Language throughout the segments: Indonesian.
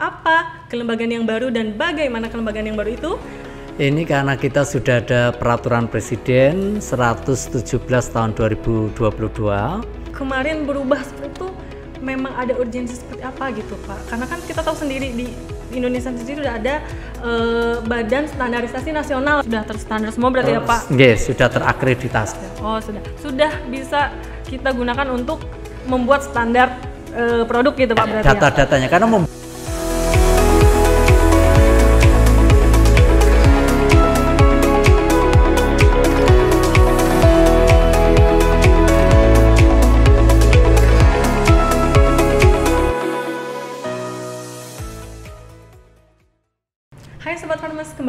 Apa kelembagaan yang baru dan bagaimana kelembagaan yang baru itu? Ini karena kita sudah ada peraturan presiden 117 tahun 2022. Kemarin berubah seperti itu memang ada urgensi seperti apa gitu Pak? Karena kan kita tahu sendiri di Indonesia sendiri sudah ada eh, badan standarisasi nasional sudah terstandar semua berarti ya Pak? Yes, sudah terakreditasi. Oh sudah, sudah bisa kita gunakan untuk membuat standar eh, produk gitu Pak berarti. Ya? Data-datanya ya? karena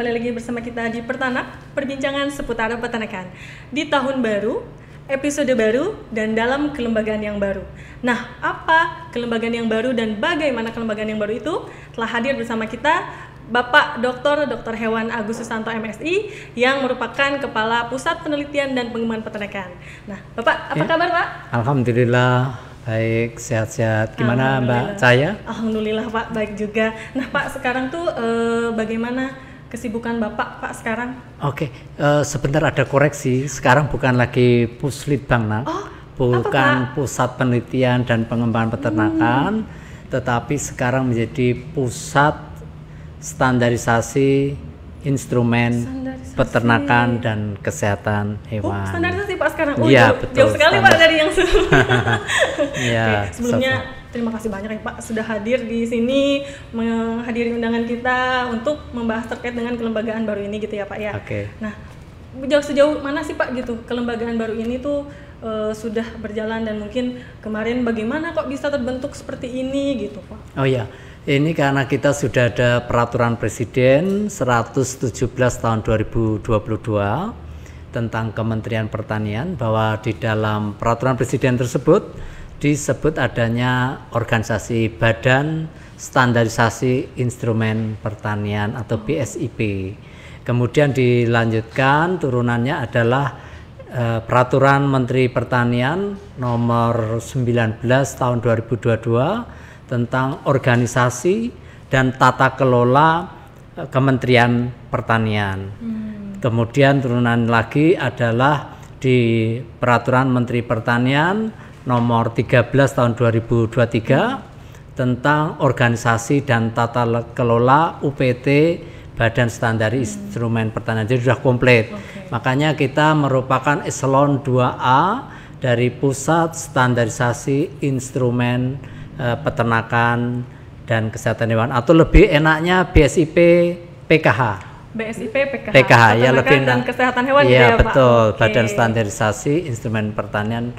kembali lagi bersama kita di Pertanak, perbincangan seputar peternakan. Di tahun baru, episode baru, dan dalam kelembagaan yang baru. Nah, apa kelembagaan yang baru dan bagaimana kelembagaan yang baru itu? Telah hadir bersama kita Bapak Dr. Dr. Hewan Agus Susanto MSI yang merupakan Kepala Pusat Penelitian dan Pengembangan Peternakan. Nah, Bapak, apa ya. kabar Pak? Alhamdulillah baik, sehat-sehat. Gimana Mbak Saya? Alhamdulillah Pak, baik juga. Nah Pak, sekarang tuh eh, bagaimana kesibukan Bapak Pak sekarang? Oke, okay. uh, eh, sebentar ada koreksi. Sekarang bukan lagi Puslit Bangna. Oh, bukan apa, Pusat Penelitian dan Pengembangan hmm. Peternakan, hmm. tetapi sekarang menjadi Pusat Standarisasi Instrumen standarisasi. Peternakan dan Kesehatan Hewan. Oh, standarisasi Pak sekarang. Iya, oh, ya, betul, jauh sekali standar. Pak dari yang sebelumnya. ya, okay. sebelumnya so Terima kasih banyak ya Pak sudah hadir di sini menghadiri undangan kita untuk membahas terkait dengan kelembagaan baru ini gitu ya Pak ya. Oke. Okay. Nah, jauh sejauh mana sih Pak gitu kelembagaan baru ini tuh e, sudah berjalan dan mungkin kemarin bagaimana kok bisa terbentuk seperti ini gitu Pak? Oh ya. Ini karena kita sudah ada peraturan presiden 117 tahun 2022 tentang Kementerian Pertanian bahwa di dalam peraturan presiden tersebut disebut adanya organisasi Badan Standarisasi Instrumen Pertanian atau BSIP. Hmm. Kemudian dilanjutkan turunannya adalah eh, Peraturan Menteri Pertanian nomor 19 tahun 2022 tentang organisasi dan tata kelola eh, Kementerian Pertanian. Hmm. Kemudian turunan lagi adalah di Peraturan Menteri Pertanian nomor 13 tahun 2023 tentang organisasi dan tata kelola UPT Badan Standar hmm. Pertanian. Jadi sudah komplit. Okay. Makanya kita merupakan eselon 2A dari Pusat Standarisasi Instrumen e, Peternakan dan Kesehatan Hewan atau lebih enaknya BSIP PKH. BSIP PKH. PKH ya lebih enak. dan kesehatan hewan iya, ya, ya betul. Pak. Badan Standarisasi Instrumen Pertanian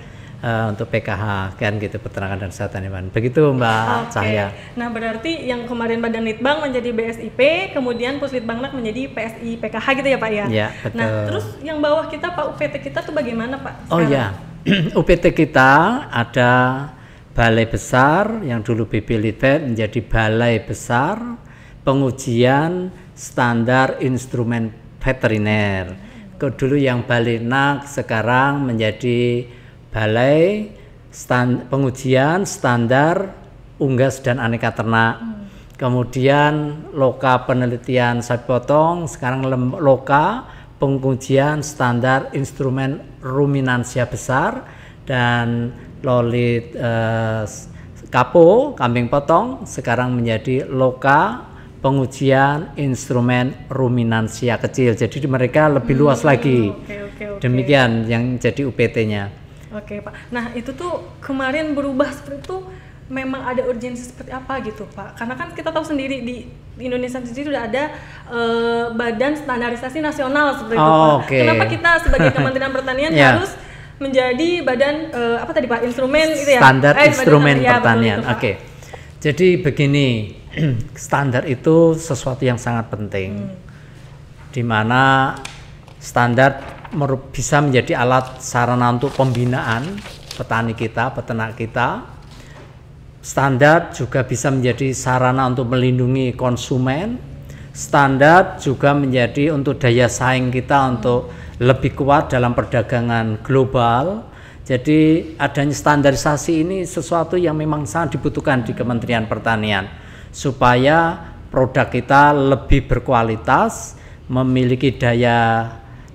uh, untuk PKH kan gitu peternakan dan kesehatan hewan. Ya, Begitu Mbak okay. Cahya. Nah berarti yang kemarin Badan Litbang menjadi BSIP, kemudian Puslitbangnak menjadi PSI PKH gitu ya Pak ya. Iya betul. Nah terus yang bawah kita Pak UPT kita tuh bagaimana Pak? Sekarang? Oh ya UPT kita ada Balai Besar yang dulu BP Litbang menjadi Balai Besar pengujian standar instrumen veteriner. Dulu yang Balinak sekarang menjadi balai, stand, pengujian, standar, unggas dan aneka ternak. Hmm. Kemudian loka penelitian sapi potong, sekarang lem, loka pengujian standar instrumen ruminansia besar dan lolit eh, kapo kambing potong sekarang menjadi loka pengujian instrumen ruminansia kecil. Jadi mereka lebih hmm, luas lagi. Okay, okay, okay. Demikian yang jadi UPT-nya. Oke Pak. Nah itu tuh kemarin berubah seperti itu memang ada urgensi seperti apa gitu Pak? Karena kan kita tahu sendiri di Indonesia sendiri sudah ada uh, badan standarisasi nasional seperti oh, itu Pak. Okay. Kenapa kita sebagai Kementerian Pertanian yeah. harus menjadi badan uh, apa tadi Pak instrumen itu ya? Standar eh, instrumen badan, ya, pertanian. Oke. Okay. Jadi begini standar itu sesuatu yang sangat penting. Hmm. Di standar bisa menjadi alat sarana untuk pembinaan petani kita, peternak kita. Standar juga bisa menjadi sarana untuk melindungi konsumen. Standar juga menjadi untuk daya saing kita untuk lebih kuat dalam perdagangan global. Jadi adanya standarisasi ini sesuatu yang memang sangat dibutuhkan di Kementerian Pertanian supaya produk kita lebih berkualitas, memiliki daya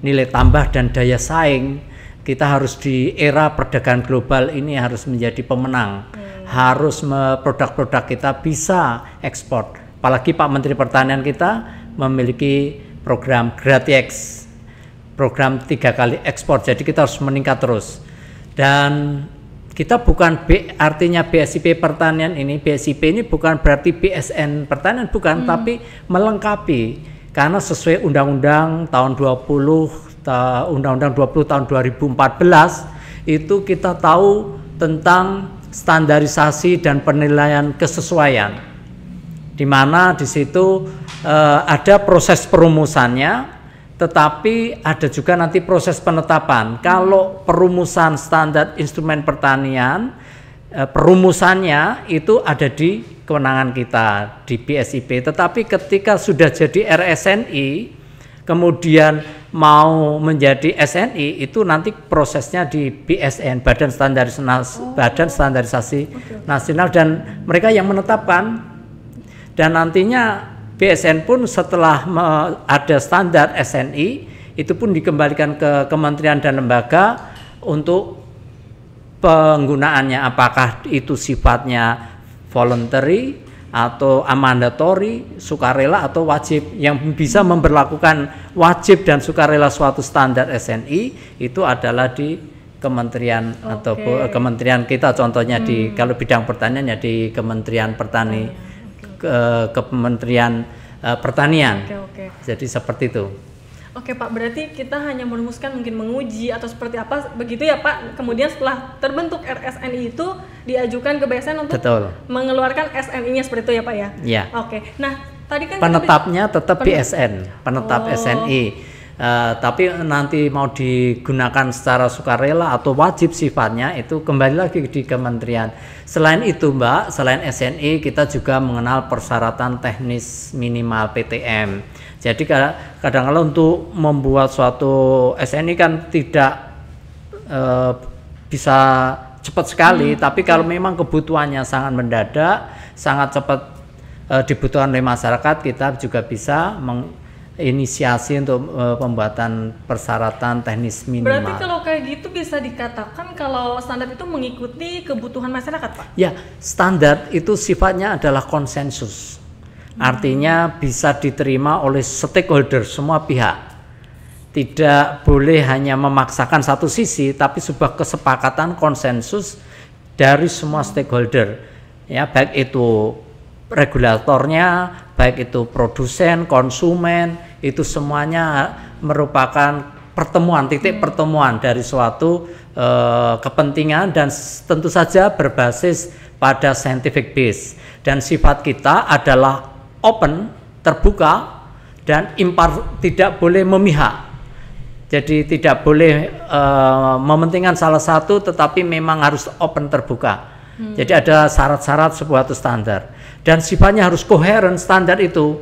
nilai tambah dan daya saing kita harus di era perdagangan global ini harus menjadi pemenang hmm. harus produk-produk kita bisa ekspor apalagi Pak Menteri Pertanian kita memiliki program gratis, program tiga kali ekspor jadi kita harus meningkat terus dan kita bukan B, artinya BSIP pertanian ini BSIP ini bukan berarti BSN pertanian bukan hmm. tapi melengkapi karena sesuai undang-undang tahun 20 undang-undang 20 tahun 2014 itu kita tahu tentang standarisasi dan penilaian kesesuaian di mana di situ eh, ada proses perumusannya tetapi ada juga nanti proses penetapan kalau perumusan standar instrumen pertanian Eh, perumusannya itu ada di kewenangan kita di PSIP. Tetapi ketika sudah jadi RSNI, kemudian mau menjadi SNI itu nanti prosesnya di BSN Badan Standarisasi oh. Badan Standarisasi okay. Nasional dan mereka yang menetapkan dan nantinya BSN pun setelah ada standar SNI itu pun dikembalikan ke kementerian dan lembaga untuk penggunaannya apakah itu sifatnya voluntary atau mandatory, sukarela atau wajib yang bisa memperlakukan wajib dan sukarela suatu standar SNI itu adalah di kementerian okay. atau eh, kementerian kita contohnya hmm. di kalau bidang pertanian ya di Kementerian Pertani okay. ke, Kementerian uh, Pertanian. Okay, okay. Jadi seperti itu. Oke Pak, berarti kita hanya merumuskan mungkin menguji atau seperti apa begitu ya Pak. Kemudian setelah terbentuk RSNI itu diajukan ke BSN untuk Betul. mengeluarkan SNI-nya seperti itu ya Pak ya. Iya. Oke. Nah, tadi kan penetapnya kita... tetap PSN, BSN, penetap oh. SNI Uh, tapi nanti mau digunakan secara sukarela atau wajib sifatnya itu kembali lagi di kementerian. Selain itu, Mbak, selain SNI kita juga mengenal persyaratan teknis minimal PTM. Jadi kadang-kadang untuk membuat suatu SNI kan tidak uh, bisa cepat sekali, hmm. tapi kalau hmm. memang kebutuhannya sangat mendadak, sangat cepat uh, dibutuhkan oleh masyarakat, kita juga bisa meng inisiasi untuk uh, pembuatan persyaratan teknis minimal. Berarti kalau kayak gitu bisa dikatakan kalau standar itu mengikuti kebutuhan masyarakat, Pak? Ya, standar itu sifatnya adalah konsensus. Artinya bisa diterima oleh stakeholder semua pihak. Tidak boleh hanya memaksakan satu sisi, tapi sebuah kesepakatan konsensus dari semua stakeholder. Ya, baik itu regulatornya, baik itu produsen, konsumen, itu semuanya merupakan pertemuan titik hmm. pertemuan dari suatu uh, kepentingan dan tentu saja berbasis pada scientific base dan sifat kita adalah open terbuka dan impar tidak boleh memihak jadi tidak boleh uh, mementingkan salah satu tetapi memang harus open terbuka hmm. jadi ada syarat-syarat sebuah standar dan sifatnya harus koheren standar itu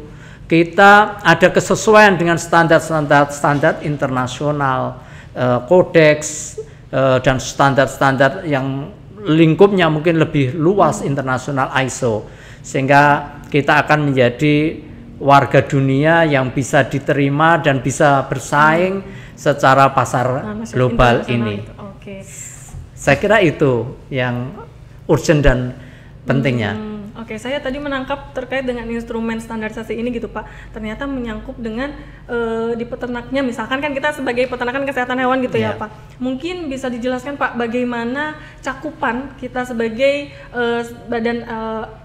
kita ada kesesuaian dengan standar-standar standar internasional, eh, kodeks eh, dan standar-standar yang lingkupnya mungkin lebih luas internasional ISO sehingga kita akan menjadi warga dunia yang bisa diterima dan bisa bersaing secara pasar nah, global ini. Okay. Saya kira itu yang urgent dan pentingnya. Hmm. Oke, saya tadi menangkap terkait dengan instrumen standarisasi ini gitu Pak. Ternyata menyangkut dengan e, di peternaknya, misalkan kan kita sebagai peternakan kesehatan hewan gitu yeah. ya iya. Pak. Mungkin bisa dijelaskan Pak bagaimana cakupan kita sebagai e, badan e,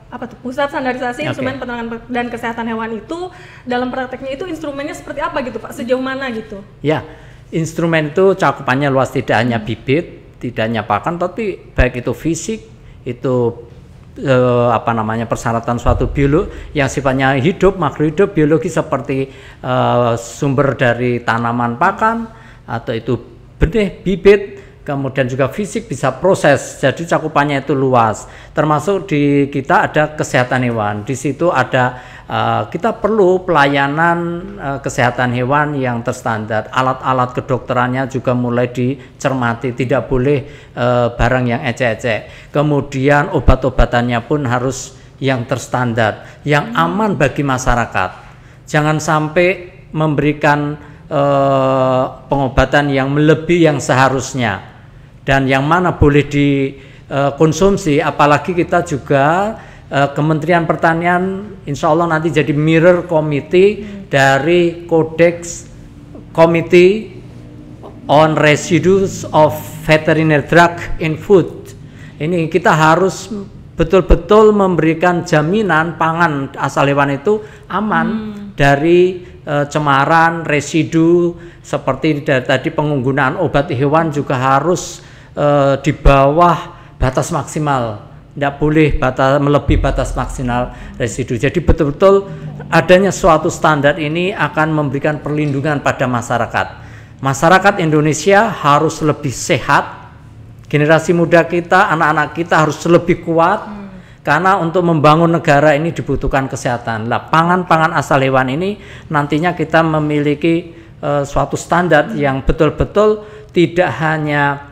apa tuh pusat standarisasi okay. instrumen peternakan dan kesehatan hewan itu dalam prakteknya itu instrumennya seperti apa gitu Pak? Sejauh mana gitu? Ya, yeah. instrumen itu cakupannya luas tidak hanya hmm. bibit, tidak hanya pakan, tapi baik itu fisik, itu eh, apa namanya persyaratan suatu biolog yang sifatnya hidup makhluk hidup biologi seperti eh, sumber dari tanaman pakan atau itu benih bibit kemudian juga fisik bisa proses jadi cakupannya itu luas termasuk di kita ada kesehatan hewan di situ ada Eh, kita perlu pelayanan eh, kesehatan hewan yang terstandar. Alat-alat kedokterannya juga mulai dicermati, tidak boleh eh, barang yang ecek-ecek. Kemudian obat-obatannya pun harus yang terstandar, yang hmm. aman bagi masyarakat. Jangan sampai memberikan pengobatan yang melebihi yang seharusnya dan yang mana boleh dikonsumsi, apalagi kita juga Eh, Kementerian Pertanian insya Allah nanti jadi mirror committee hmm. dari Kodeks Committee on Residues of Veterinary Drug in Food. Ini kita harus betul-betul memberikan jaminan pangan asal hewan itu aman hmm. dari e, cemaran, residu seperti dari tadi penggunaan obat hewan juga harus e, di bawah batas maksimal tidak boleh batas melebihi batas maksimal residu. Jadi betul-betul adanya suatu standar ini akan memberikan perlindungan pada masyarakat. Masyarakat Indonesia harus lebih sehat. Generasi muda kita, anak-anak kita harus lebih kuat hmm. karena untuk membangun negara ini dibutuhkan kesehatan. Lah, pangan-pangan asal hewan ini nantinya kita memiliki uh, suatu standar yang betul-betul tidak hanya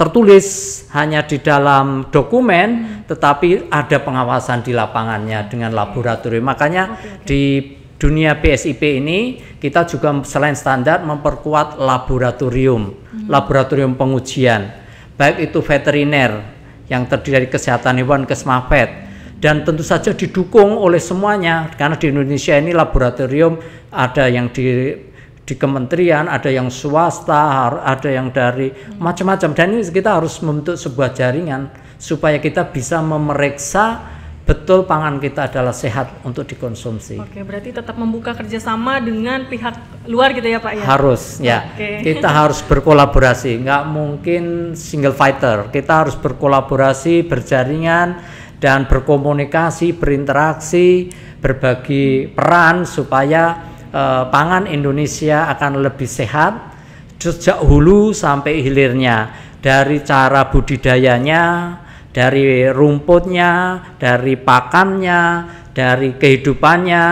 tertulis hanya di dalam dokumen, hmm. tetapi ada pengawasan di lapangannya hmm. dengan laboratorium. Makanya di dunia PSIP ini kita juga selain standar memperkuat laboratorium, hmm. laboratorium pengujian, baik itu veteriner yang terdiri dari kesehatan hewan kesmafet dan tentu saja didukung oleh semuanya karena di Indonesia ini laboratorium ada yang di di kementerian, ada yang swasta, ada yang dari macam-macam. Dan ini kita harus membentuk sebuah jaringan supaya kita bisa memeriksa betul pangan kita adalah sehat untuk dikonsumsi. Oke, berarti tetap membuka kerjasama dengan pihak luar gitu ya Pak ya? Harus, ya. Oke. Kita harus berkolaborasi, nggak mungkin single fighter. Kita harus berkolaborasi, berjaringan, dan berkomunikasi, berinteraksi, berbagi peran supaya Eh, pangan Indonesia akan lebih sehat sejak hulu sampai hilirnya dari cara budidayanya dari rumputnya dari pakannya dari kehidupannya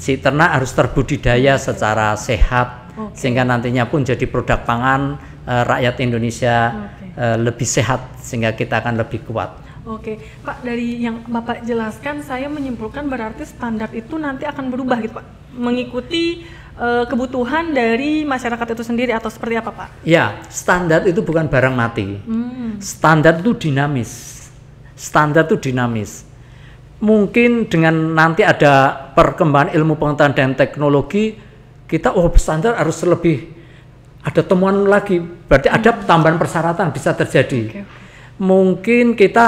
si ternak harus terbudidaya secara sehat okay. sehingga nantinya pun jadi produk pangan eh, rakyat Indonesia okay. Eh, lebih sehat sehingga kita akan lebih kuat Oke, Pak, dari yang Bapak jelaskan, saya menyimpulkan berarti standar itu nanti akan berubah gitu, Pak? mengikuti uh, kebutuhan dari masyarakat itu sendiri atau seperti apa Pak? Ya, standar itu bukan barang mati. Hmm. Standar itu dinamis. Standar itu dinamis. Mungkin dengan nanti ada perkembangan ilmu pengetahuan dan teknologi, kita oh standar harus lebih ada temuan lagi. Berarti hmm. ada tambahan persyaratan bisa terjadi. Okay, okay. Mungkin kita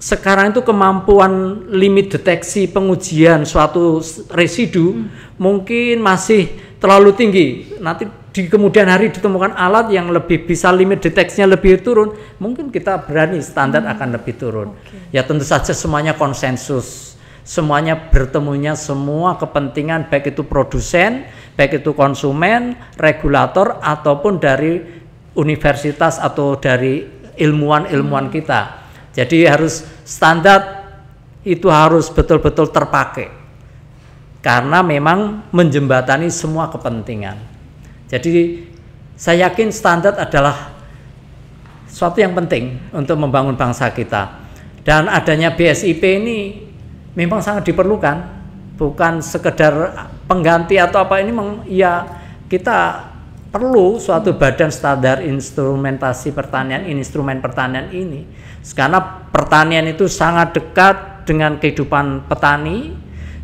sekarang itu kemampuan limit deteksi pengujian suatu residu hmm. mungkin masih terlalu tinggi. Nanti di kemudian hari ditemukan alat yang lebih bisa limit deteksinya lebih turun, mungkin kita berani standar hmm. akan lebih turun. Okay. Ya tentu saja semuanya konsensus. Semuanya bertemunya semua kepentingan baik itu produsen, baik itu konsumen, regulator ataupun dari universitas atau dari ilmuwan-ilmuwan hmm. kita jadi harus standar itu harus betul-betul terpakai. Karena memang menjembatani semua kepentingan. Jadi saya yakin standar adalah suatu yang penting untuk membangun bangsa kita. Dan adanya BSIP ini memang sangat diperlukan, bukan sekedar pengganti atau apa ini memang ya kita perlu suatu badan standar instrumentasi pertanian, instrumen pertanian ini karena pertanian itu sangat dekat dengan kehidupan petani,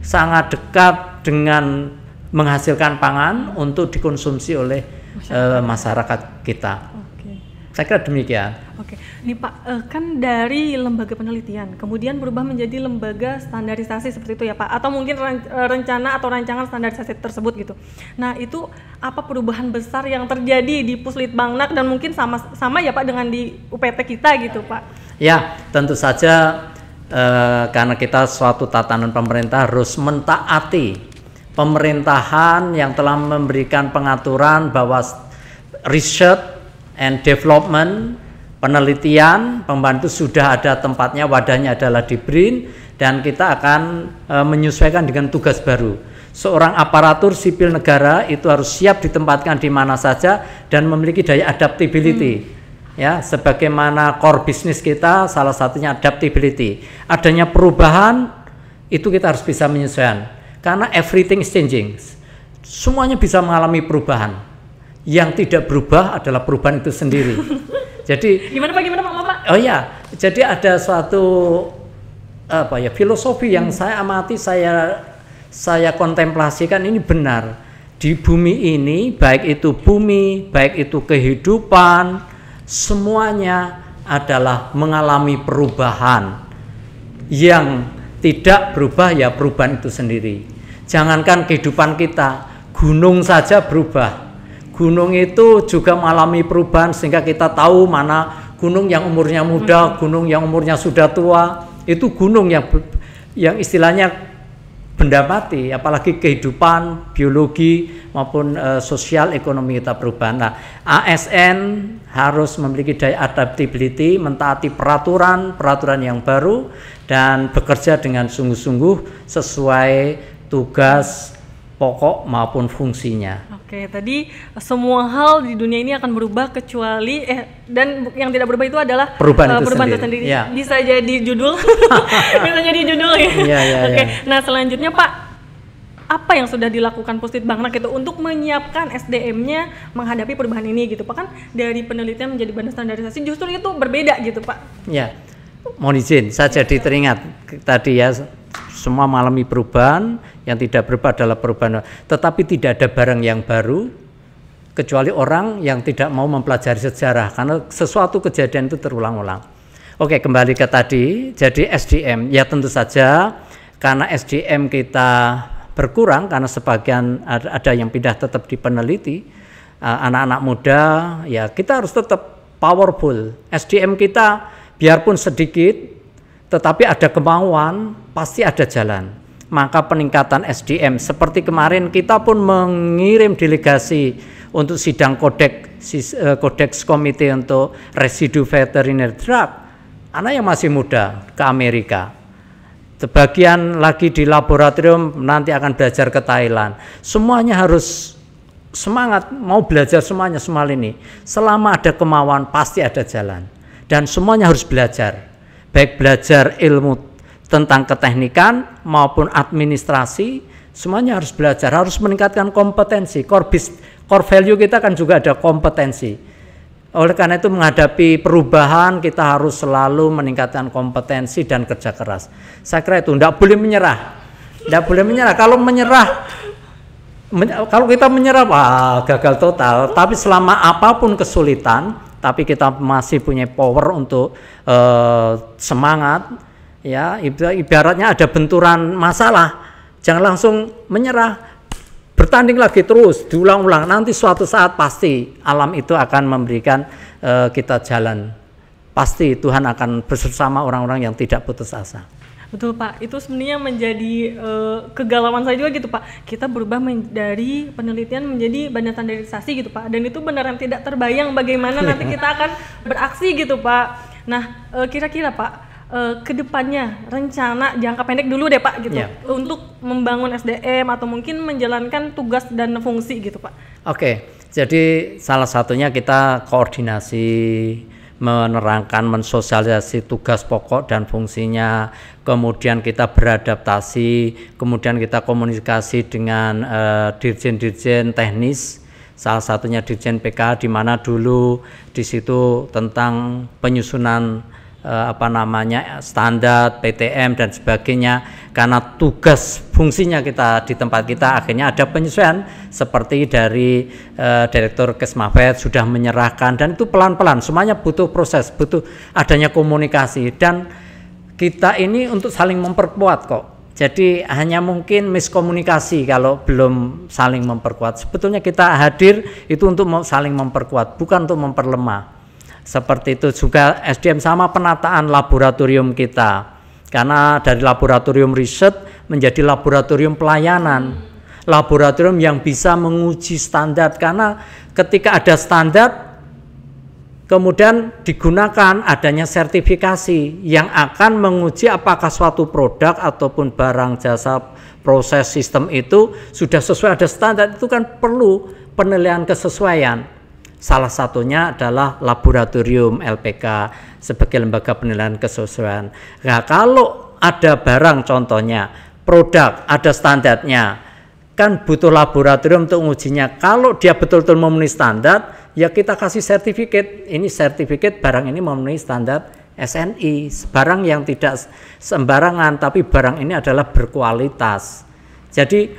sangat dekat dengan menghasilkan pangan untuk dikonsumsi oleh eh, masyarakat, uh, masyarakat kita. Okay. Saya kira demikian. Okay. Nih Pak, eh, kan dari lembaga penelitian, kemudian berubah menjadi lembaga standarisasi seperti itu ya Pak, atau mungkin eh, rencana atau rancangan standarisasi tersebut gitu. Nah itu apa perubahan besar yang terjadi di puslit Puslitbangnak dan mungkin sama sama ya Pak dengan di UPT kita gitu Pak? Ya tentu saja eh, karena kita suatu tatanan pemerintah harus mentaati pemerintahan yang telah memberikan pengaturan bahwa research and development penelitian pembantu sudah ada tempatnya wadahnya adalah di BRIN dan kita akan e, menyesuaikan dengan tugas baru. Seorang aparatur sipil negara itu harus siap ditempatkan di mana saja dan memiliki daya adaptability. Hmm. Ya, sebagaimana core bisnis kita salah satunya adaptability. Adanya perubahan itu kita harus bisa menyesuaikan karena everything is changing. Semuanya bisa mengalami perubahan yang tidak berubah adalah perubahan itu sendiri. Jadi gimana Pak gimana Pak pak? Oh ya, jadi ada suatu apa ya filosofi yang hmm. saya amati saya saya kontemplasikan ini benar. Di bumi ini baik itu bumi, baik itu kehidupan, semuanya adalah mengalami perubahan. Yang tidak berubah ya perubahan itu sendiri. Jangankan kehidupan kita, gunung saja berubah gunung itu juga mengalami perubahan sehingga kita tahu mana gunung yang umurnya muda, hmm. gunung yang umurnya sudah tua. Itu gunung yang yang istilahnya benda mati, apalagi kehidupan, biologi maupun e, sosial ekonomi kita berubah. Nah, ASN harus memiliki daya adaptability, mentaati peraturan, peraturan yang baru dan bekerja dengan sungguh-sungguh sesuai tugas pokok maupun fungsinya. Oke, tadi semua hal di dunia ini akan berubah kecuali eh dan yang tidak berubah itu adalah perubahan, uh, itu, perubahan sendiri. itu sendiri. Ya. Bisa jadi judul. Bisa jadi judul ya. ya, ya Oke. Ya. Nah, selanjutnya Pak apa yang sudah dilakukan Pustit Bangnak itu untuk menyiapkan SDM-nya menghadapi perubahan ini gitu Pak kan dari penelitian menjadi badan standarisasi justru itu berbeda gitu Pak. Ya. Mohon izin, saya jadi teringat tadi ya semua mengalami perubahan yang tidak berubah adalah perubahan tetapi tidak ada barang yang baru kecuali orang yang tidak mau mempelajari sejarah karena sesuatu kejadian itu terulang-ulang. Oke, kembali ke tadi. Jadi SDM ya tentu saja karena SDM kita berkurang karena sebagian ada yang pindah tetap di peneliti, eh, anak-anak muda ya kita harus tetap powerful. SDM kita biarpun sedikit tetapi ada kemauan pasti ada jalan maka peningkatan SDM seperti kemarin kita pun mengirim delegasi untuk sidang kodek eh, kodeks komite untuk residu veteriner drug anak yang masih muda ke Amerika sebagian lagi di laboratorium nanti akan belajar ke Thailand semuanya harus semangat mau belajar semuanya semal ini selama ada kemauan pasti ada jalan dan semuanya harus belajar baik belajar ilmu tentang keteknikan maupun administrasi semuanya harus belajar harus meningkatkan kompetensi core bis, core value kita kan juga ada kompetensi oleh karena itu menghadapi perubahan kita harus selalu meningkatkan kompetensi dan kerja keras saya kira itu tidak boleh menyerah tidak boleh menyerah kalau menyerah men, kalau kita menyerah wah gagal total tapi selama apapun kesulitan tapi kita masih punya power untuk uh, semangat ya ibaratnya ada benturan masalah jangan langsung menyerah bertanding lagi terus diulang-ulang nanti suatu saat pasti alam itu akan memberikan uh, kita jalan pasti Tuhan akan bersama orang-orang yang tidak putus asa betul pak itu sebenarnya menjadi uh, kegalauan saya juga gitu pak kita berubah dari penelitian menjadi banyak standarisasi gitu pak dan itu beneran tidak terbayang bagaimana nanti kita akan beraksi gitu pak nah kira eh, kira-kira pak uh, kedepannya rencana jangka pendek dulu deh Pak gitu ya. untuk membangun SDM atau mungkin menjalankan tugas dan fungsi gitu Pak. Oke, jadi salah satunya kita koordinasi menerangkan mensosialisasi tugas pokok dan fungsinya kemudian kita beradaptasi kemudian kita komunikasi dengan uh, dirjen-dirjen teknis salah satunya dirjen PK di mana dulu di situ tentang penyusunan Eh, apa namanya standar PTM dan sebagainya karena tugas fungsinya kita di tempat kita akhirnya ada penyesuaian seperti dari eh, direktur Kesmafet sudah menyerahkan dan itu pelan-pelan semuanya butuh proses butuh adanya komunikasi dan kita ini untuk saling memperkuat kok jadi hanya mungkin miskomunikasi kalau belum saling memperkuat. Sebetulnya kita hadir itu untuk saling memperkuat, bukan untuk memperlemah. Seperti itu juga SDM sama penataan laboratorium kita. Karena dari laboratorium riset menjadi laboratorium pelayanan. Laboratorium yang bisa menguji standar karena ketika ada standar kemudian digunakan adanya sertifikasi yang akan menguji apakah suatu produk ataupun barang jasa proses sistem itu sudah sesuai ada standar itu kan perlu penilaian kesesuaian Salah satunya adalah laboratorium LPK sebagai lembaga penilaian kesesuaian. Nah, kalau ada barang contohnya, produk ada standarnya, kan butuh laboratorium untuk ujinya. Kalau dia betul-betul memenuhi standar, ya kita kasih sertifikat. Ini sertifikat barang ini memenuhi standar SNI, barang yang tidak sembarangan, tapi barang ini adalah berkualitas. Jadi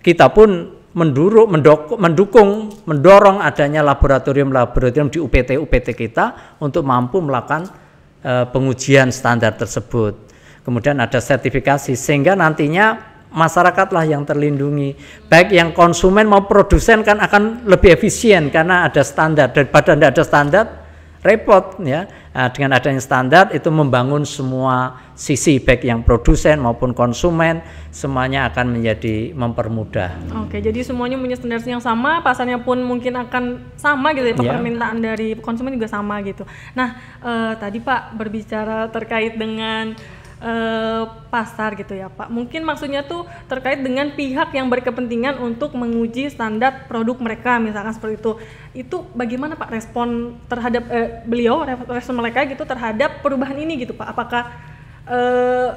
kita pun menduruk, mendok, mendukung, mendorong adanya laboratorium-laboratorium di UPT-UPT kita untuk mampu melakukan e, pengujian standar tersebut. Kemudian ada sertifikasi sehingga nantinya masyarakatlah yang terlindungi. Baik yang konsumen maupun produsen kan akan lebih efisien karena ada standar daripada tidak ada standar repot ya nah, dengan adanya standar itu membangun semua sisi baik yang produsen maupun konsumen semuanya akan menjadi mempermudah. Oke, jadi semuanya punya standar yang sama, pasarnya pun mungkin akan sama gitu ya yeah. permintaan dari konsumen juga sama gitu. Nah, eh, tadi Pak berbicara terkait dengan Eh, pasar gitu ya Pak. Mungkin maksudnya tuh terkait dengan pihak yang berkepentingan untuk menguji standar produk mereka misalkan seperti itu. Itu bagaimana Pak respon terhadap uh, beliau respon mereka gitu terhadap perubahan ini gitu Pak? Apakah eh,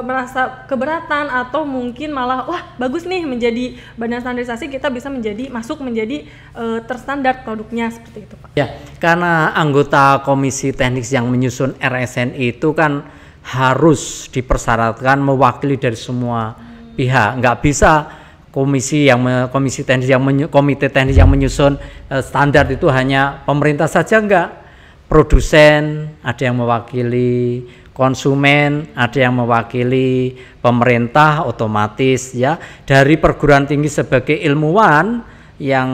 merasa keberatan atau mungkin malah wah bagus nih menjadi badan standarisasi kita bisa menjadi masuk menjadi uh, terstandar produknya seperti itu Pak. Ya, karena anggota komisi teknis yang menyusun RSNI itu kan harus dipersyaratkan mewakili dari semua pihak. Nggak bisa komisi yang komisi teknis yang menyu, komite teknis yang menyusun uh, standar itu hanya pemerintah saja enggak produsen ada yang mewakili konsumen ada yang mewakili pemerintah otomatis ya dari perguruan tinggi sebagai ilmuwan yang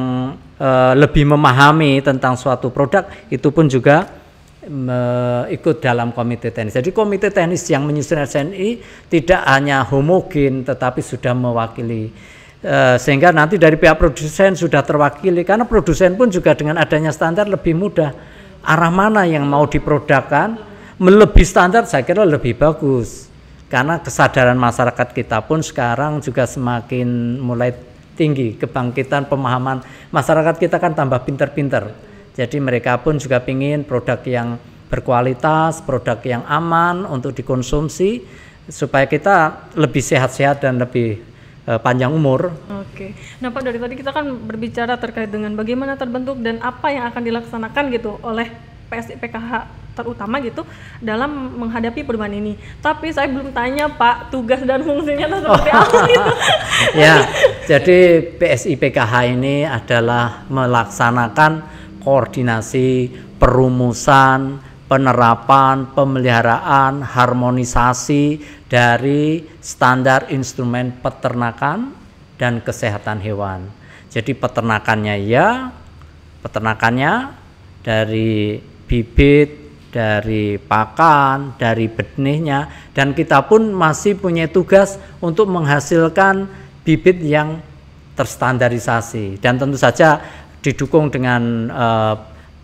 uh, lebih memahami tentang suatu produk itu pun juga ikut dalam komite teknis. Jadi komite teknis yang menyusun SNI tidak hanya homogen tetapi sudah mewakili e, sehingga nanti dari pihak produsen sudah terwakili karena produsen pun juga dengan adanya standar lebih mudah arah mana yang mau diprodakan melebihi standar saya kira lebih bagus karena kesadaran masyarakat kita pun sekarang juga semakin mulai tinggi kebangkitan pemahaman masyarakat kita kan tambah pinter-pinter jadi mereka pun juga ingin produk yang berkualitas, produk yang aman untuk dikonsumsi supaya kita lebih sehat-sehat dan lebih eh, panjang umur. Oke. Nah, Pak dari tadi kita kan berbicara terkait dengan bagaimana terbentuk dan apa yang akan dilaksanakan gitu oleh PSI PKH terutama gitu dalam menghadapi perubahan ini. Tapi saya belum tanya Pak tugas dan fungsinya seperti oh. apa gitu. ya, jadi PSIPKH ini adalah melaksanakan koordinasi, perumusan, penerapan, pemeliharaan, harmonisasi dari standar instrumen peternakan dan kesehatan hewan. Jadi peternakannya ya, peternakannya dari bibit, dari pakan, dari benihnya dan kita pun masih punya tugas untuk menghasilkan bibit yang terstandarisasi dan tentu saja didukung dengan uh,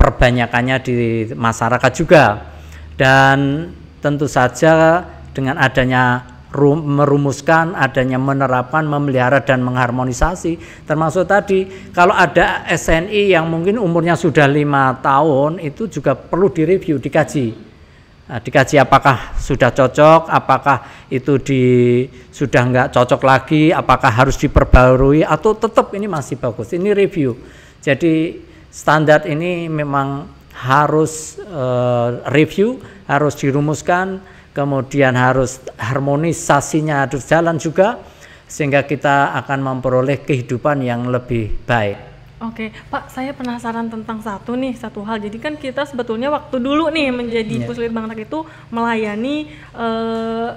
perbanyakannya di masyarakat juga dan tentu saja dengan adanya merumuskan, adanya menerapkan, memelihara dan mengharmonisasi. Termasuk tadi kalau ada SNI yang mungkin umurnya sudah lima tahun itu juga perlu direview, dikaji. Nah, dikaji apakah sudah cocok, apakah itu di sudah nggak cocok lagi, apakah harus diperbarui atau tetap ini masih bagus. Ini review. Jadi standar ini memang harus uh, review, harus dirumuskan, kemudian harus harmonisasinya harus jalan juga sehingga kita akan memperoleh kehidupan yang lebih baik. Oke, Pak, saya penasaran tentang satu nih, satu hal. Jadi kan kita sebetulnya waktu dulu nih menjadi yeah. puslit bangtak itu melayani uh,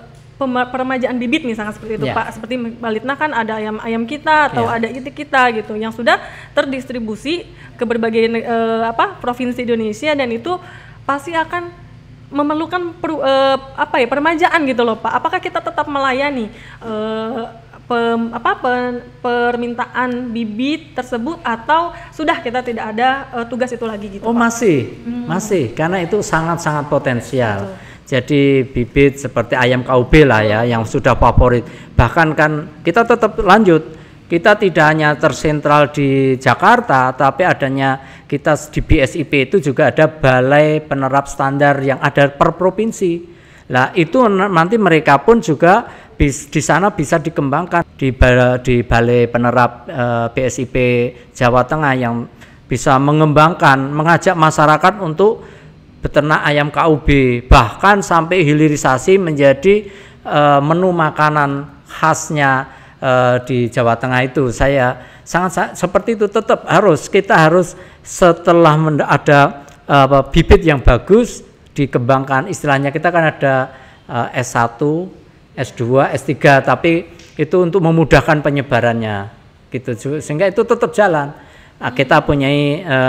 peremajaan bibit misalnya seperti itu yeah. Pak seperti Balitna kan ada ayam ayam kita atau yeah. ada itik kita gitu yang sudah terdistribusi ke berbagai uh, apa provinsi Indonesia dan itu pasti akan memerlukan per, uh, eh, apa ya peremajaan gitu loh Pak apakah kita tetap melayani uh, pem, apa pen, permintaan bibit tersebut atau sudah kita tidak ada uh, tugas itu lagi gitu. Oh Pak? masih, hmm. masih karena itu sangat sangat potensial. Betul jadi bibit seperti ayam KUB lah ya yang sudah favorit bahkan kan kita tetap lanjut kita tidak hanya tersentral di Jakarta tapi adanya kita di BSIP itu juga ada balai penerap standar yang ada per provinsi Nah, itu nanti mereka pun juga bis, di sana bisa dikembangkan di di Balai Penerap PSIP eh, Jawa Tengah yang bisa mengembangkan, mengajak masyarakat untuk beternak ayam KUB bahkan sampai hilirisasi menjadi e, menu makanan khasnya e, di Jawa Tengah itu saya sangat, seperti itu tetap harus kita harus setelah ada e, bibit yang bagus dikembangkan istilahnya kita kan ada e, S1 S2 S3 tapi itu untuk memudahkan penyebarannya gitu sehingga itu tetap jalan nah, kita punya e,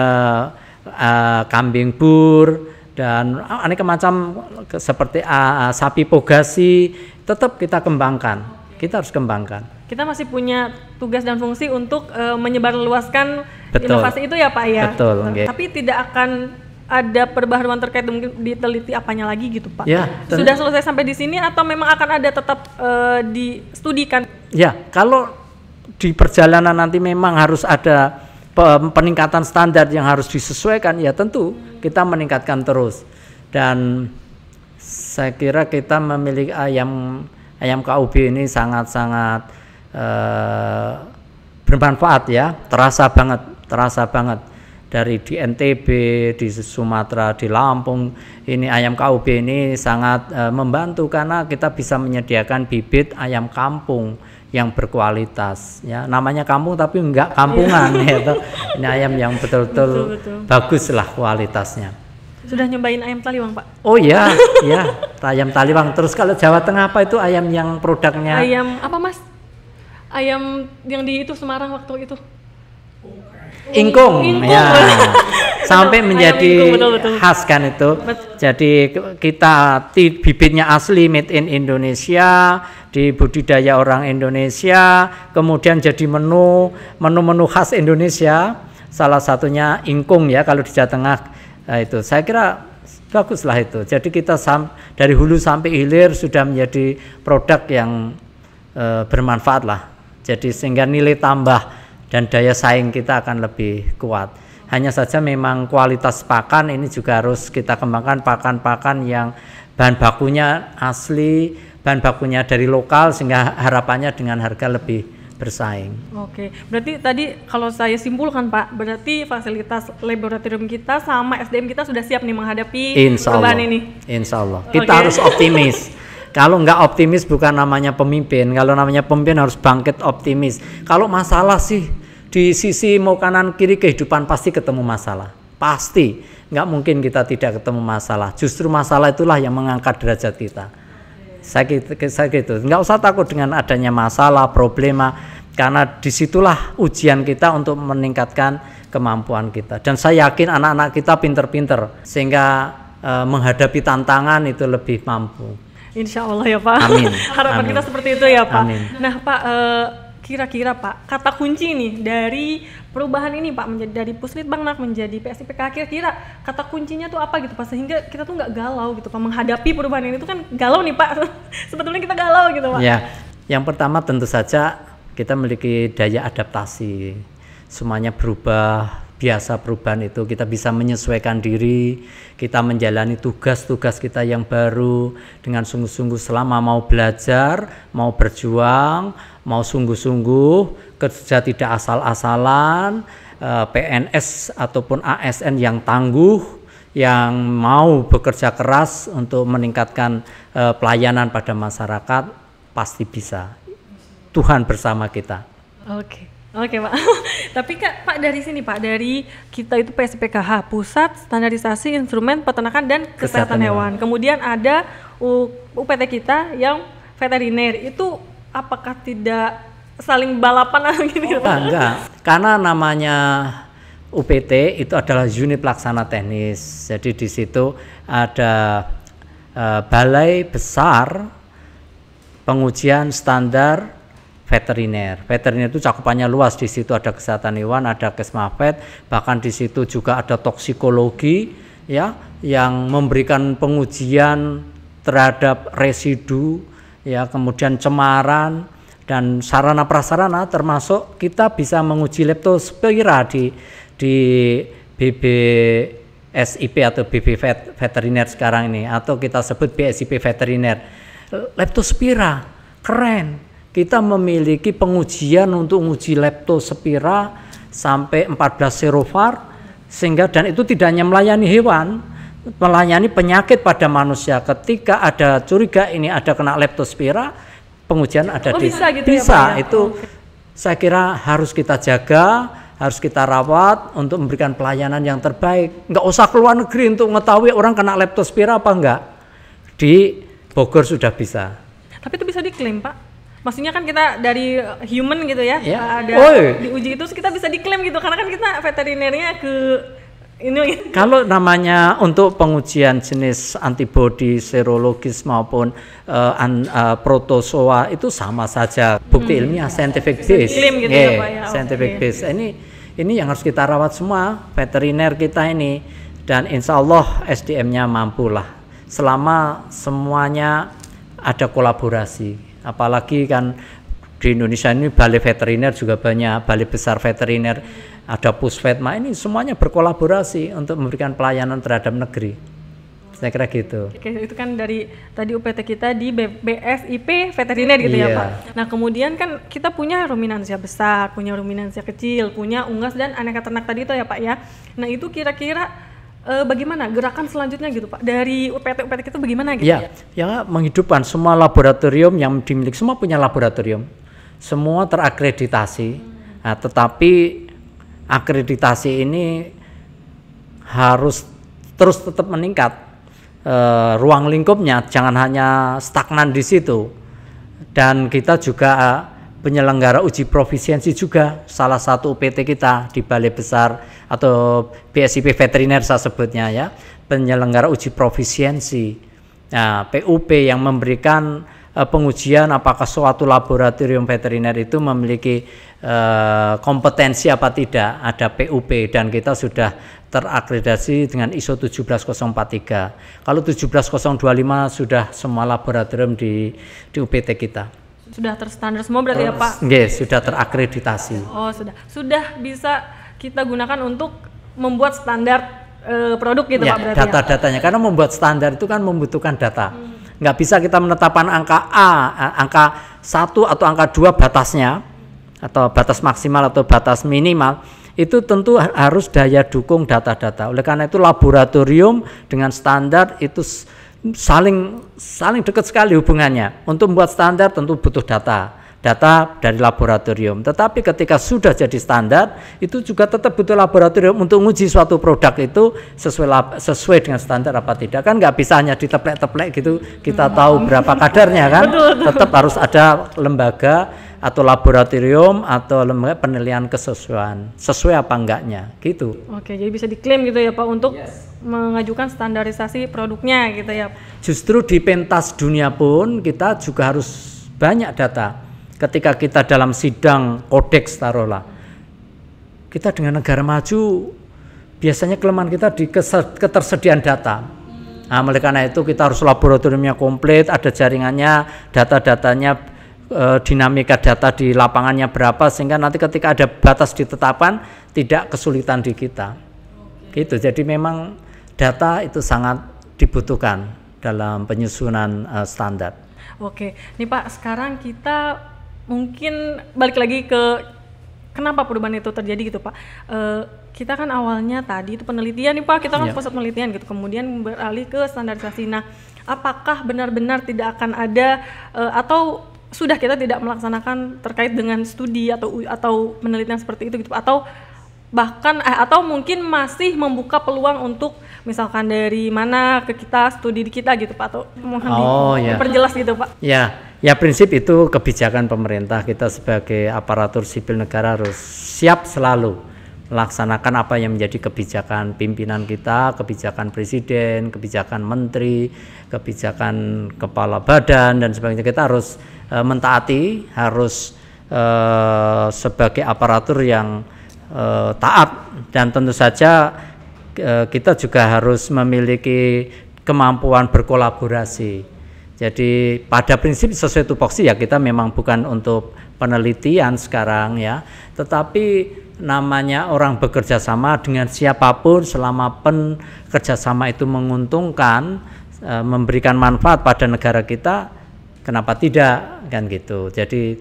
Uh, kambing bur dan ah, aneka macam seperti uh, sapi pogasi tetap kita kembangkan. Kita harus kembangkan. Kita masih punya tugas dan fungsi untuk uh, menyebarluaskan Betul. inovasi itu ya Pak ya. Betul. Okay. Tapi tidak akan ada perbaharuan terkait mungkin diteliti apanya lagi gitu Pak. Ya, Sudah selesai sampai di sini atau memang akan ada tetap uh, eh, di studikan? Ya, kalau di perjalanan nanti memang harus ada peningkatan standar yang harus disesuaikan ya tentu kita meningkatkan terus dan saya kira kita memiliki ayam ayam KUB ini sangat-sangat uh, bermanfaat ya terasa banget terasa banget dari di NTB di Sumatera di Lampung ini ayam KUB ini sangat uh, membantu karena kita bisa menyediakan bibit ayam kampung yang berkualitas ya namanya kampung tapi enggak kampungan iya. gitu ini ayam yang betul-betul bagus lah kualitasnya sudah nyobain ayam taliwang pak oh ya ya ayam taliwang terus kalau Jawa Tengah apa itu ayam yang produknya ayam apa mas ayam yang di itu Semarang waktu itu ingkung, ingkung. ya sampai menjadi ingkung, betul, betul. khas kan itu betul. jadi kita bibitnya asli made in Indonesia di budidaya orang Indonesia, kemudian jadi menu menu-menu khas Indonesia. Salah satunya ingkung ya kalau di Jawa Tengah. Nah, itu saya kira baguslah itu. Jadi kita sam dari hulu sampai hilir sudah menjadi produk yang e, eh, bermanfaat lah. Jadi sehingga nilai tambah dan daya saing kita akan lebih kuat. Hanya saja memang kualitas pakan ini juga harus kita kembangkan pakan-pakan yang bahan bakunya asli bahan bakunya dari lokal sehingga harapannya dengan harga lebih bersaing. Oke, berarti tadi kalau saya simpulkan Pak, berarti fasilitas laboratorium kita sama SDM kita sudah siap nih menghadapi perubahan ini. Insya Allah, kita okay. harus optimis. kalau nggak optimis bukan namanya pemimpin. Kalau namanya pemimpin harus bangkit optimis. Kalau masalah sih di sisi mau kanan kiri kehidupan pasti ketemu masalah, pasti nggak mungkin kita tidak ketemu masalah. Justru masalah itulah yang mengangkat derajat kita sakit sakit itu nggak usah takut dengan adanya masalah problema karena disitulah ujian kita untuk meningkatkan kemampuan kita dan saya yakin anak-anak kita pinter-pinter sehingga e, menghadapi tantangan itu lebih mampu Insya Allah ya Pak. Amin. Harapan Amin. kita seperti itu ya Pak. Amin. Nah Pak, e, kira-kira Pak kata kunci nih dari perubahan ini Pak menjadi dari nak menjadi PSIPK kira-kira kata kuncinya tuh apa gitu Pak sehingga kita tuh nggak galau gitu Pak menghadapi perubahan ini tuh kan galau nih Pak sebetulnya kita galau gitu Pak. Ya, yang pertama tentu saja kita memiliki daya adaptasi semuanya berubah biasa perubahan itu kita bisa menyesuaikan diri kita menjalani tugas-tugas kita yang baru dengan sungguh-sungguh selama mau belajar mau berjuang mau sungguh-sungguh, kerja tidak asal-asalan, eh, PNS ataupun ASN yang tangguh, yang mau bekerja keras untuk meningkatkan eh, pelayanan pada masyarakat pasti bisa. Tuhan bersama kita. Oke. Oke Pak, tapi Kak, Pak dari sini Pak, dari kita itu PSPKH, Pusat Standarisasi Instrumen Peternakan dan Kesehatan, Kesehatan hewan. hewan. Kemudian ada UPT kita yang veteriner, itu apakah tidak saling balapan atau gini? Gitu? Oh, enggak, enggak. Karena namanya UPT itu adalah unit pelaksana teknis. Jadi di situ ada uh, balai besar pengujian standar veteriner. Veteriner itu cakupannya luas. Di situ ada kesehatan hewan, ada kesmafet, bahkan di situ juga ada toksikologi ya yang memberikan pengujian terhadap residu ya kemudian cemaran dan sarana prasarana termasuk kita bisa menguji leptospira di di BB SIP atau BB vet, veteriner sekarang ini atau kita sebut BSIP veteriner. Leptospira keren. Kita memiliki pengujian untuk menguji leptospira sampai 14 serofar sehingga dan itu tidak hanya melayani hewan melayani penyakit pada manusia. Ketika ada curiga ini ada kena leptospira, pengujian ada oh, di bisa, gitu ya, bisa ya, itu oh, okay. saya kira harus kita jaga, harus kita rawat untuk memberikan pelayanan yang terbaik. nggak usah keluar negeri untuk mengetahui orang kena leptospira apa enggak. Di Bogor sudah bisa. Tapi itu bisa diklaim, Pak maksudnya kan kita dari human gitu ya, ya. ada Oi. diuji itu kita bisa diklaim gitu karena kan kita veterinernya ke ini kalau namanya untuk pengujian jenis antibodi serologis maupun uh, an, uh, protozoa itu sama saja bukti hmm. ilmiah iya, scientific base gitu yeah, ya, Pak, ya. scientific okay. base ini ini yang harus kita rawat semua veteriner kita ini dan insya Allah SDM-nya mampu lah selama semuanya ada kolaborasi apalagi kan di Indonesia ini balai veteriner juga banyak, balai besar veteriner, ada pusvetma ini semuanya berkolaborasi untuk memberikan pelayanan terhadap negeri. Saya kira gitu. Oke, itu kan dari tadi UPT kita di BSIP veteriner gitu ya, iya. ya Pak. Nah kemudian kan kita punya ruminansia besar, punya ruminansia kecil, punya unggas dan aneka ternak tadi itu ya Pak ya. Nah itu kira-kira eh, bagaimana gerakan selanjutnya gitu Pak dari UPT UPT itu bagaimana gitu iya. ya, ya? Ya menghidupkan semua laboratorium yang dimiliki semua punya laboratorium semua terakreditasi. Nah, tetapi akreditasi ini harus terus tetap meningkat. E, ruang lingkupnya jangan hanya stagnan di situ. Dan kita juga eh, penyelenggara uji profisiensi juga salah satu UPT kita di Balai Besar atau BSIP veteriner saya sebutnya ya penyelenggara uji profisiensi nah, PUP yang memberikan Eh, pengujian apakah suatu laboratorium veteriner itu memiliki uh, kompetensi apa tidak ada PUP dan kita sudah terakreditasi dengan ISO 17043. Kalau 17025 sudah semua laboratorium di di UPT kita sudah terstandar semua berarti ya Pak? Yes, iya, sudah terakreditasi. Oh, sudah. Sudah bisa kita gunakan untuk membuat standar uh, produk gitu ya, Pak berarti. Ya? data-datanya karena membuat standar itu kan membutuhkan data. Hmm. Nggak bisa kita menetapkan angka A, eh, angka 1 atau angka 2 batasnya, atau batas maksimal atau batas minimal, itu tentu harus daya dukung data-data. Oleh karena itu laboratorium dengan standar itu saling saling dekat sekali hubungannya. Untuk membuat standar tentu butuh data data dari laboratorium. Tetapi ketika sudah jadi standar, itu juga tetap butuh laboratorium untuk menguji suatu produk itu sesuai lab, sesuai dengan standar apa tidak. Kan nggak bisa hanya diteplek-teplek gitu, kita hmm. tahu berapa kadarnya kan. betul, betul. Tetap harus ada lembaga atau laboratorium atau lembaga penilaian kesesuaian sesuai apa enggaknya gitu. Oke, jadi bisa diklaim gitu ya Pak untuk yes. mengajukan standarisasi produknya gitu ya. Justru di pentas dunia pun kita juga harus banyak data ketika kita dalam sidang kodeks tarola, kita dengan negara maju biasanya kelemahan kita di ketersediaan data nah oleh karena itu kita harus laboratoriumnya komplit ada jaringannya data-datanya e, dinamika data di lapangannya berapa sehingga nanti ketika ada batas ditetapkan tidak kesulitan di kita gitu jadi memang data itu sangat dibutuhkan dalam penyusunan uh, standar Oke, ini Pak, sekarang kita mungkin balik lagi ke kenapa perubahan itu terjadi gitu pak uh, kita kan awalnya tadi itu penelitian nih pak kita kan yeah. pusat penelitian gitu kemudian beralih ke standarisasi nah apakah benar-benar tidak akan ada uh, atau sudah kita tidak melaksanakan terkait dengan studi atau atau penelitian seperti itu gitu atau bahkan eh, atau mungkin masih membuka peluang untuk misalkan dari mana ke kita studi di kita gitu Pak atau mohon oh, iya. diperjelas gitu Pak. Ya ya prinsip itu kebijakan pemerintah kita sebagai aparatur sipil negara harus siap selalu melaksanakan apa yang menjadi kebijakan pimpinan kita, kebijakan presiden, kebijakan menteri, kebijakan kepala badan dan sebagainya kita harus e, mentaati, harus e, sebagai aparatur yang e, taat dan tentu saja e, kita juga harus memiliki kemampuan berkolaborasi jadi pada prinsip sesuai tupoksi ya kita memang bukan untuk penelitian sekarang ya, tetapi namanya orang bekerja sama dengan siapapun selama pen kerjasama itu menguntungkan, e, memberikan manfaat pada negara kita, kenapa tidak kan gitu. Jadi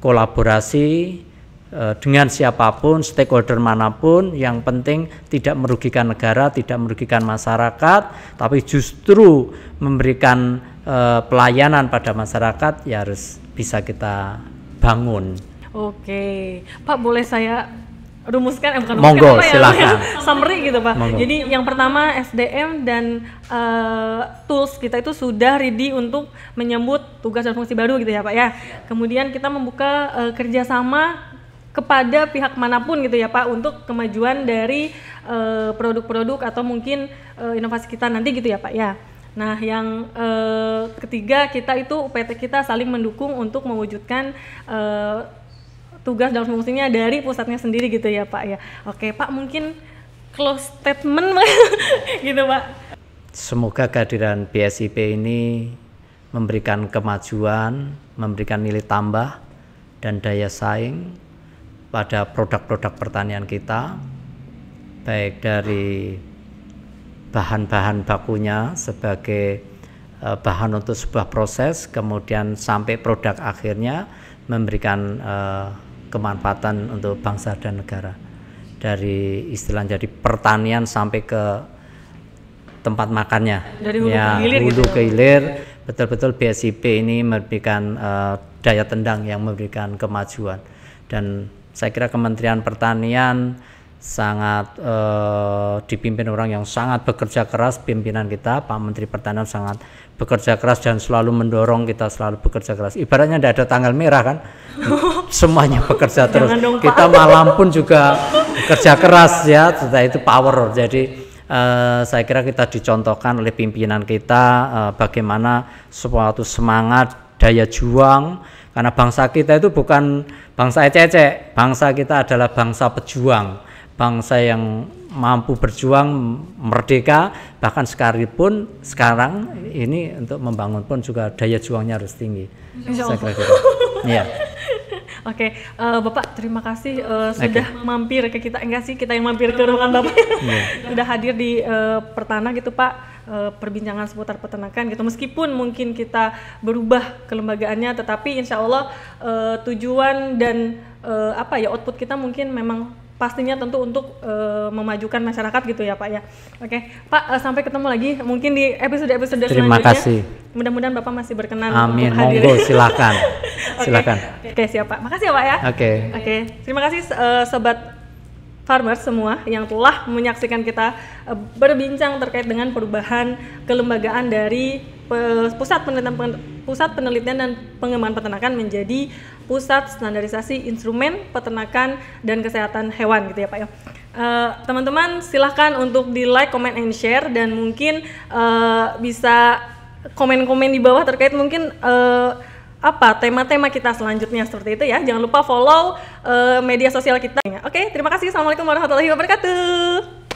kolaborasi e, dengan siapapun, stakeholder manapun, yang penting tidak merugikan negara, tidak merugikan masyarakat, tapi justru memberikan Eh, pelayanan pada masyarakat ya harus bisa kita bangun. Oke, Pak boleh saya rumuskan eh, bukan Monggo, rumuskan, ya? silakan. Ya, summary gitu Pak. Monggo. Jadi yang pertama SDM dan uh, tools kita itu sudah ready untuk menyambut tugas dan fungsi baru gitu ya Pak ya. Kemudian kita membuka uh, kerjasama kepada pihak manapun gitu ya Pak untuk kemajuan dari produk-produk uh, atau mungkin uh, inovasi kita nanti gitu ya Pak ya. Nah, yang e, ketiga kita itu UPT kita saling mendukung untuk mewujudkan e, tugas dan fungsinya dari pusatnya sendiri gitu ya Pak ya. Oke Pak mungkin close statement gitu Pak. Semoga kehadiran BSIP ini memberikan kemajuan, memberikan nilai tambah dan daya saing pada produk-produk pertanian kita baik dari bahan-bahan bakunya sebagai eh, bahan untuk sebuah proses kemudian sampai produk akhirnya memberikan eh, kemanfaatan untuk bangsa dan negara dari istilah jadi pertanian sampai ke tempat makannya dari hulu ya, ke hilir, hulu gitu. ke hilir betul-betul BSIP ini memberikan uh, daya tendang yang memberikan kemajuan dan saya kira Kementerian Pertanian sangat eh, dipimpin orang yang sangat bekerja keras pimpinan kita Pak Menteri Pertanian sangat bekerja keras dan selalu mendorong kita selalu bekerja keras ibaratnya tidak ada tanggal merah kan semuanya bekerja terus dong, kita malam pun juga bekerja keras ya setelah itu power jadi uh, saya kira kita dicontohkan oleh pimpinan kita uh, bagaimana suatu semangat daya juang karena bangsa kita itu bukan bangsa ecek bangsa kita adalah bangsa pejuang bangsa yang mampu berjuang merdeka bahkan sekalipun sekarang ini untuk membangun pun juga daya juangnya harus tinggi. Insya gitu. iya. Oke, okay. uh, eh, Bapak terima kasih uh, sudah mampir ke kita enggak sih kita yang mampir ke ruangan Bapak. yeah. sudah hadir di uh, eh, pertanah gitu Pak perbincangan seputar peternakan gitu. Meskipun mungkin kita berubah kelembagaannya tetapi insya Allah uh, tujuan dan uh, apa ya output kita mungkin memang pastinya tentu untuk uh, memajukan masyarakat gitu ya Pak ya. Oke, Pak uh, sampai ketemu lagi mungkin di episode-episode selanjutnya. Terima kasih. Mudah-mudahan Bapak masih berkenan Amin. hadir. Monggo silakan. Silakan. Oke, okay, siap Pak. Makasih ya Pak ya. Oke. Okay. Oke. Okay. Terima kasih uh, sobat farmer semua yang telah menyaksikan kita berbincang terkait dengan perubahan kelembagaan dari pusat penelitian pusat penelitian dan pengembangan peternakan menjadi pusat standarisasi instrumen peternakan dan kesehatan hewan gitu ya Pak ya. Uh, teman-teman silahkan untuk di like, comment, and share dan mungkin uh, bisa komen-komen di bawah terkait mungkin uh, apa tema-tema kita selanjutnya seperti itu ya. Jangan lupa follow uh, media sosial kita. Oke, terima kasih. Assalamualaikum warahmatullahi wabarakatuh.